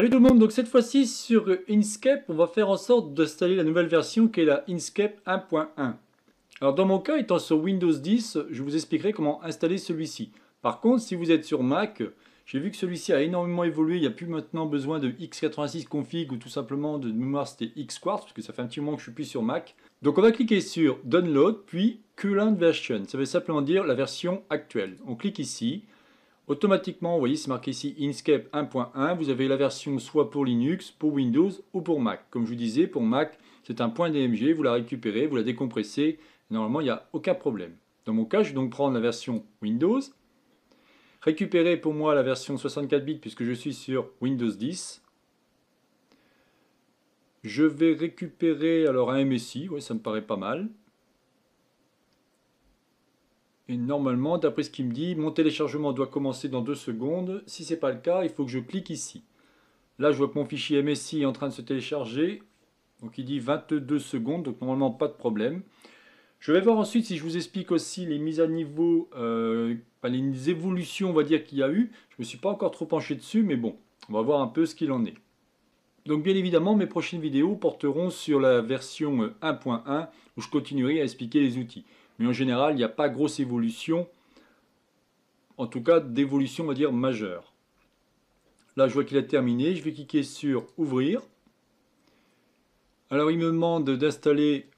Salut tout le monde, donc cette fois-ci sur Inkscape, on va faire en sorte d'installer la nouvelle version qui est la Inkscape 1.1. Alors dans mon cas, étant sur Windows 10, je vous expliquerai comment installer celui-ci. Par contre, si vous êtes sur Mac, j'ai vu que celui-ci a énormément évolué, il n'y a plus maintenant besoin de x86 config ou tout simplement de mémoire c'était 4 parce que ça fait un petit moment que je suis plus sur Mac. Donc on va cliquer sur Download, puis Current Version, ça veut simplement dire la version actuelle. On clique ici, Automatiquement, vous voyez, c'est marqué ici Inkscape 1.1. Vous avez la version soit pour Linux, pour Windows ou pour Mac. Comme je vous disais, pour Mac, c'est un point DMG. Vous la récupérez, vous la décompressez. Normalement, il n'y a aucun problème. Dans mon cas, je vais donc prendre la version Windows. Récupérer pour moi la version 64 bits puisque je suis sur Windows 10. Je vais récupérer alors un MSI, Oui, ça me paraît pas mal. Et normalement, d'après ce qu'il me dit, mon téléchargement doit commencer dans 2 secondes. Si ce n'est pas le cas, il faut que je clique ici. Là, je vois que mon fichier MSI est en train de se télécharger. Donc il dit 22 secondes, donc normalement pas de problème. Je vais voir ensuite si je vous explique aussi les mises à niveau, euh, les évolutions, on va dire, qu'il y a eu. Je ne me suis pas encore trop penché dessus, mais bon, on va voir un peu ce qu'il en est. Donc bien évidemment, mes prochaines vidéos porteront sur la version 1.1, euh, où je continuerai à expliquer les outils. Mais en général, il n'y a pas grosse évolution, en tout cas d'évolution, va dire, majeure. Là, je vois qu'il a terminé. Je vais cliquer sur « Ouvrir ». Alors, il me demande d'installer,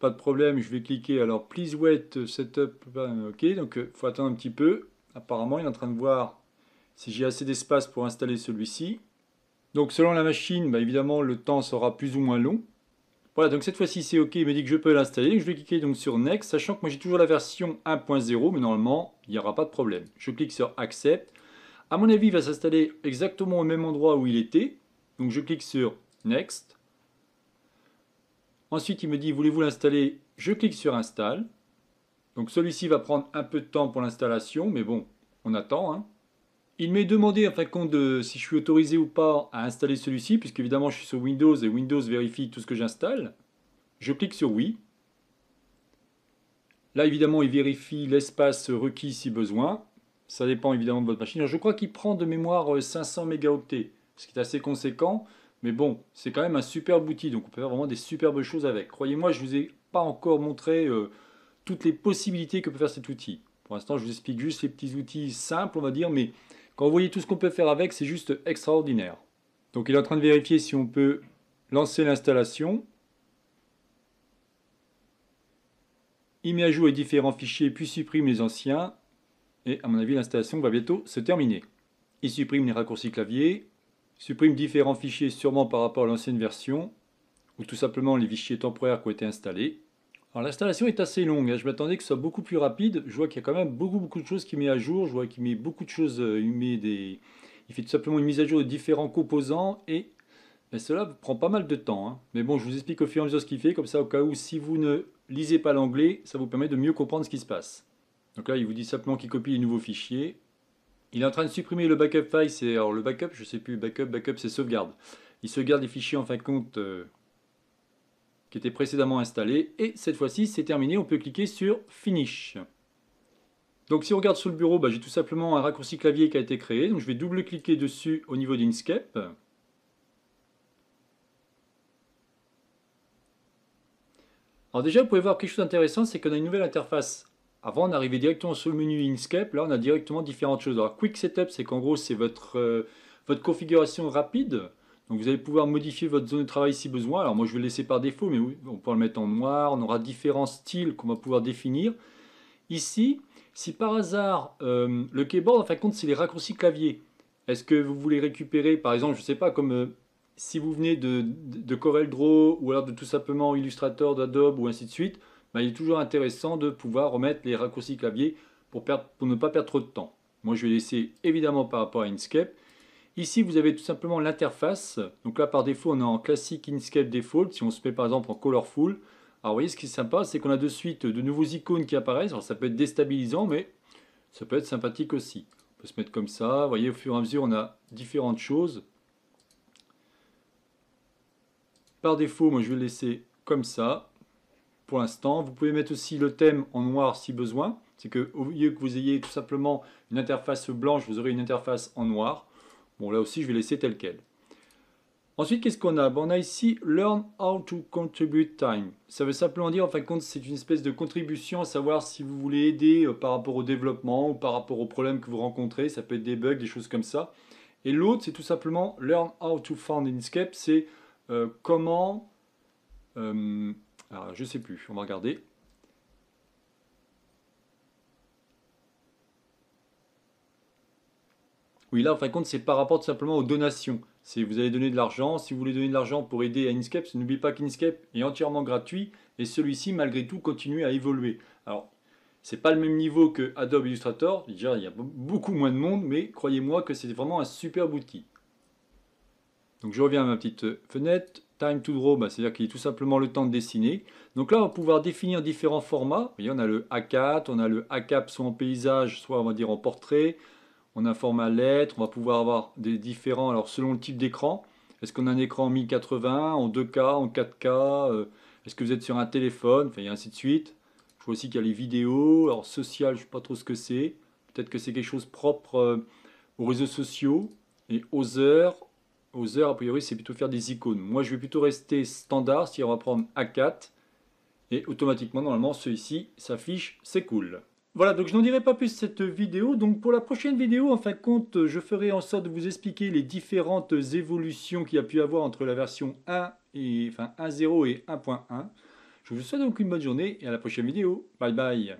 pas de problème, je vais cliquer. Alors, « Please wait, setup euh, », ok, donc il euh, faut attendre un petit peu. Apparemment, il est en train de voir si j'ai assez d'espace pour installer celui-ci. Donc, selon la machine, bah, évidemment, le temps sera plus ou moins long. Voilà, donc cette fois-ci c'est OK, il me dit que je peux l'installer. Je vais cliquer donc sur Next, sachant que moi j'ai toujours la version 1.0, mais normalement il n'y aura pas de problème. Je clique sur Accept. À mon avis, il va s'installer exactement au même endroit où il était. Donc je clique sur Next. Ensuite, il me dit voulez-vous l'installer Je clique sur Install. Donc celui-ci va prendre un peu de temps pour l'installation, mais bon, on attend. Hein. Il m'est demandé en fin de compte si je suis autorisé ou pas à installer celui-ci, puisque évidemment je suis sur Windows et Windows vérifie tout ce que j'installe. Je clique sur oui. Là évidemment il vérifie l'espace requis si besoin. Ça dépend évidemment de votre machine. je crois qu'il prend de mémoire 500 euh, mégaoctets, ce qui est assez conséquent. Mais bon, c'est quand même un superbe outil, donc on peut faire vraiment des superbes choses avec. Croyez-moi, je ne vous ai pas encore montré euh, toutes les possibilités que peut faire cet outil. Pour l'instant, je vous explique juste les petits outils simples, on va dire, mais quand vous voyez tout ce qu'on peut faire avec, c'est juste extraordinaire. Donc il est en train de vérifier si on peut lancer l'installation. Il met à jour les différents fichiers puis supprime les anciens. Et à mon avis, l'installation va bientôt se terminer. Il supprime les raccourcis clavier, supprime différents fichiers sûrement par rapport à l'ancienne version, ou tout simplement les fichiers temporaires qui ont été installés. Alors l'installation est assez longue, hein. je m'attendais que ce soit beaucoup plus rapide. Je vois qu'il y a quand même beaucoup beaucoup de choses qui met à jour. Je vois qu'il met beaucoup de choses, euh, il, des... il fait tout simplement une mise à jour de différents composants et ben, cela prend pas mal de temps. Hein. Mais bon, je vous explique au fur et à mesure ce qu'il fait, comme ça au cas où si vous ne lisez pas l'anglais, ça vous permet de mieux comprendre ce qui se passe. Donc là, il vous dit simplement qu'il copie les nouveaux fichiers. Il est en train de supprimer le backup file, alors le backup, je ne sais plus, backup, backup, c'est sauvegarde. Il sauvegarde les fichiers en fin de compte. Euh, qui était précédemment installé. Et cette fois-ci, c'est terminé, on peut cliquer sur Finish. Donc si on regarde sous le bureau, bah, j'ai tout simplement un raccourci clavier qui a été créé. Donc je vais double-cliquer dessus au niveau d'inscape Alors déjà, vous pouvez voir quelque chose d'intéressant, c'est qu'on a une nouvelle interface. Avant, on arrivait directement sur le menu inscape Là, on a directement différentes choses. Alors, Quick Setup, c'est qu'en gros, c'est votre, euh, votre configuration rapide donc vous allez pouvoir modifier votre zone de travail si besoin. Alors moi je vais le laisser par défaut, mais on peut le mettre en noir. On aura différents styles qu'on va pouvoir définir. Ici, si par hasard, euh, le keyboard, en fin de compte, c'est les raccourcis clavier. Est-ce que vous voulez récupérer, par exemple, je ne sais pas, comme euh, si vous venez de, CorelDRAW ou alors de tout simplement Illustrator, d'Adobe ou ainsi de suite, bah, il est toujours intéressant de pouvoir remettre les raccourcis clavier pour, pour ne pas perdre trop de temps. Moi, je vais laisser évidemment par rapport à Inkscape. Ici, vous avez tout simplement l'interface. Donc là, par défaut, on est en classique Inkscape Default. Si on se met par exemple en Colorful, alors vous voyez, ce qui est sympa, c'est qu'on a de suite de nouveaux icônes qui apparaissent. Alors ça peut être déstabilisant, mais ça peut être sympathique aussi. On peut se mettre comme ça. Vous voyez, au fur et à mesure, on a différentes choses. Par défaut, moi, je vais le laisser comme ça pour l'instant. Vous pouvez mettre aussi le thème en noir si besoin. C'est que au lieu que vous ayez tout simplement une interface blanche, vous aurez une interface en noir. Bon, là aussi, je vais laisser tel quel. Ensuite, qu'est-ce qu'on a On a ici Learn how to contribute time. Ça veut simplement dire, en fin de compte, c'est une espèce de contribution à savoir si vous voulez aider euh, par rapport au développement ou par rapport aux problèmes que vous rencontrez. Ça peut être des bugs, des choses comme ça. Et l'autre, c'est tout simplement Learn how to found Inkscape. C'est euh, comment... Euh, alors, je sais plus, on va regarder. Oui, là, en fin de compte, c'est par rapport tout simplement aux donations. si vous allez donner de l'argent. Si vous voulez donner de l'argent pour aider à Inkscape, n'oubliez pas qu'Inkscape est entièrement gratuit et celui-ci, malgré tout, continue à évoluer. Alors, c'est pas le même niveau que Adobe Illustrator. Déjà, il y a beaucoup moins de monde, mais croyez-moi que c'est vraiment un super outil. Donc, je reviens à ma petite euh, fenêtre. Time to draw, bah, c'est-à-dire qu'il est tout simplement le temps de dessiner. Donc là, on va pouvoir définir différents formats. Vous voyez, on a le A4, on a le A4 soit en paysage, soit on va dire en portrait on a un format lettre, on va pouvoir avoir des différents, alors selon le type d'écran, est-ce qu'on a un écran en 1080, en 2K, en 4K, est-ce que vous êtes sur un téléphone, enfin, et ainsi de suite. Je vois aussi qu'il y a les vidéos, alors social, je ne sais pas trop ce que c'est, peut-être que c'est quelque chose propre euh, aux réseaux sociaux, et aux heures, a priori c'est plutôt faire des icônes. Moi je vais plutôt rester standard, si on va prendre A4, et automatiquement normalement celui-ci s'affiche, c'est cool. Voilà, donc je n'en dirai pas plus cette vidéo. Donc pour la prochaine vidéo, en fin de compte, je ferai en sorte de vous expliquer les différentes évolutions qu'il y a pu avoir entre la version 1 et enfin 1.0 et 1.1. Je vous souhaite donc une bonne journée et à la prochaine vidéo. Bye bye